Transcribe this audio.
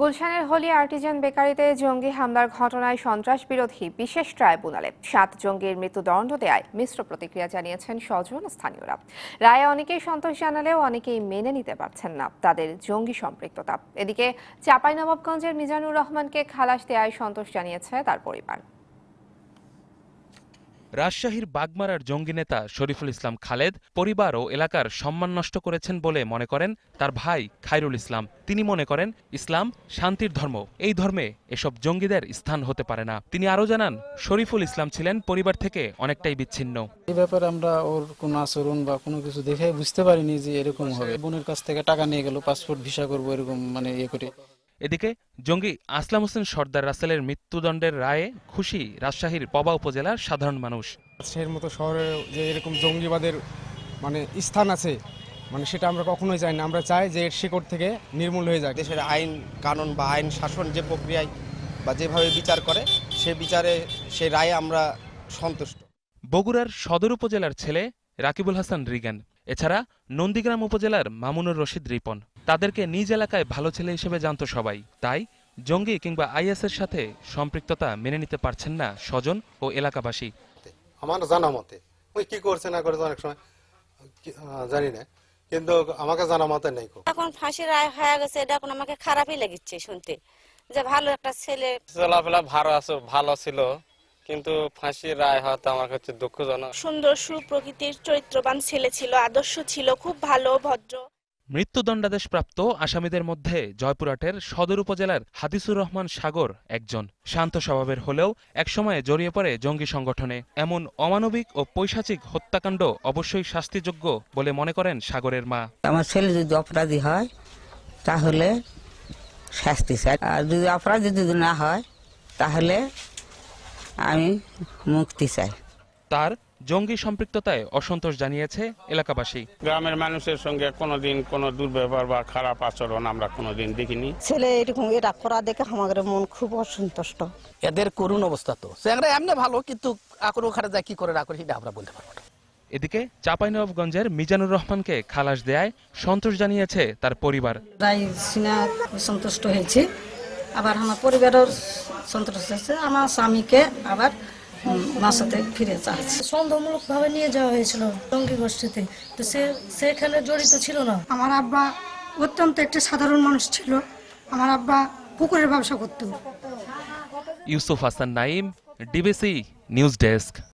গুলশানের Holey Artisan বেকারিতে জঙ্গি হামলার ঘটনায় সন্ত্রাস বিরোধী বিশেষ ট্রাইব্যুনালে সাত জঙ্গির মৃত্যুদণ্ড দেয় মিশ্র প্রতিক্রিয়া জানিয়েছেন স্বজন স্থানীয়রা রায়ে অনেকেই সন্তোষ জানালেও অনেকেই মেনে নিতে পারছেন না তাদের জঙ্গি সম্পৃক্ততা এদিকে চাঁপাইনবাবগঞ্জের মিজানুর রহমানকে খালাস দেয়ায় সন্তোষ জানিয়েছে তার পরিবার রাজশাহীর বাগমারার জঙ্গি নেতা শরীফুল ইসলাম খালেদ পরিবার ও এলাকার সম্মান নষ্ট করেছেন বলে মনে করেন তার ভাই খাইরুল ইসলাম তিনি মনে করেন ইসলাম শান্তির ধর্ম এই ধর্মে এসব জঙ্গিদের স্থান হতে পারে না তিনি আরও জানান শরীফুল ইসলাম ছিলেন পরিবার থেকে অনেকটাই বিচ্ছিন্ন এই ব্যাপারে আমরা ওর কোনো আচরণ বা কোনো কিছু দেখে বুঝতে পারিনি যে এরকম হবে বোনের কাছ থেকে টাকা নিয়ে গেল পাসপোর্ট ভিসা করবো এরকম মানে ইয়ে করে এদিকে জঙ্গি আসলাম হোসেন সর্দার রাসেলের মৃত্যুদণ্ডের রায়ে খুশি রাজশাহীর পবা উপজেলার সাধারণ মানুষ রাজশাহীর মতো শহরে যে এরকম জঙ্গিবাদের মানে স্থান আছে মানে সেটা আমরা কখনোই চাই না আমরা চাই যে এর শিকড় থেকে নির্মূল হয়ে যায় দেশের আইন কানুন বা আইন শাসন যে প্রক্রিয়ায় বা যেভাবে বিচার করে সে বিচারে সে রায়ে আমরা সন্তুষ্ট বগুড়ার সদর উপজেলার ছেলে রাকিবুল হাসান রিগান এছাড়া নন্দীগ্রাম উপজেলার মামুনুর রশিদ রিপন তাদেরকে নিজ এলাকায় ভালো ছেলে হিসেবে জানত সবাই তাই জঙ্গি কিংবা আইএসের সাথে সম্পৃক্ততা মেনে নিতে পারছেন না স্বজন ও এলাকাবাসী আমার জানা মতে ওই কি করছে না করে অনেক সময় জানি না কিন্তু আমাকে জানা মতে নেই এখন ফাঁসির রায় হয়ে গেছে এটা এখন আমাকে খারাপই লাগিচ্ছে শুনতে যে ভালো একটা ছেলে চলাফেলা ভালো আছে ভালো ছিল কিন্তু ফাঁসির রায় হওয়াতে আমার কাছে দুঃখজনক সুন্দর সুপ্রকৃতির চরিত্রবান ছেলে ছিল আদর্শ ছিল খুব ভালো ভদ্র মৃত্যুদণ্ডাদেশপ্রাপ্ত আসামিদের মধ্যে জয়পুরহাটের সদর উপজেলার হাদিসুর রহমান সাগর একজন শান্ত স্বভাবের হলেও একসময়ে জড়িয়ে পড়ে জঙ্গি সংগঠনে এমন অমানবিক ও পৈশাচিক হত্যাকাণ্ড অবশ্যই শাস্তিযোগ্য বলে মনে করেন সাগরের মা আমার ছেলে যদি অপরাধী হয় তাহলে শাস্তি চাই আর যদি অপরাধী যদি না হয় তাহলে আমি মুক্তি চাই তার জঙ্গি সম্পৃক্ততায় অসন্তোষ জানিয়েছে এলাকাবাসী গ্রামের মানুষের সঙ্গে কোনোদিন কোনো দুর্ব্যবহার বা খারাপ আচরণ আমরা কোনোদিন দেখিনি ছেলে এরকম এটা করা দেখে আমাদের মন খুব অসন্তুষ্ট এদের করুণ অবস্থা তো এমনি ভালো কিন্তু আকর ওখানে যায় কি করে না করে সেটা আমরা বলতে পারবো এদিকে চাঁপাইনবাবগঞ্জের মিজানুর রহমানকে খালাস দেয় সন্তোষ জানিয়েছে তার পরিবার তাই সিনা সন্তুষ্ট হয়েছে আবার আমার পরিবারের সন্তুষ্ট হয়েছে আমার স্বামীকে আবার বাসাতে ফিরে যাচ্ছে ভাবে নিয়ে যাওয়া হয়েছিল জঙ্গি গোষ্ঠীতে তো সে সেখানে জড়িত ছিল না আমার আব্বা অত্যন্ত একটি সাধারণ মানুষ ছিল আমার আব্বা পুকুরের ব্যবসা করত ইউসুফ হাসান নাইম ডিবিসি নিউজ ডেস্ক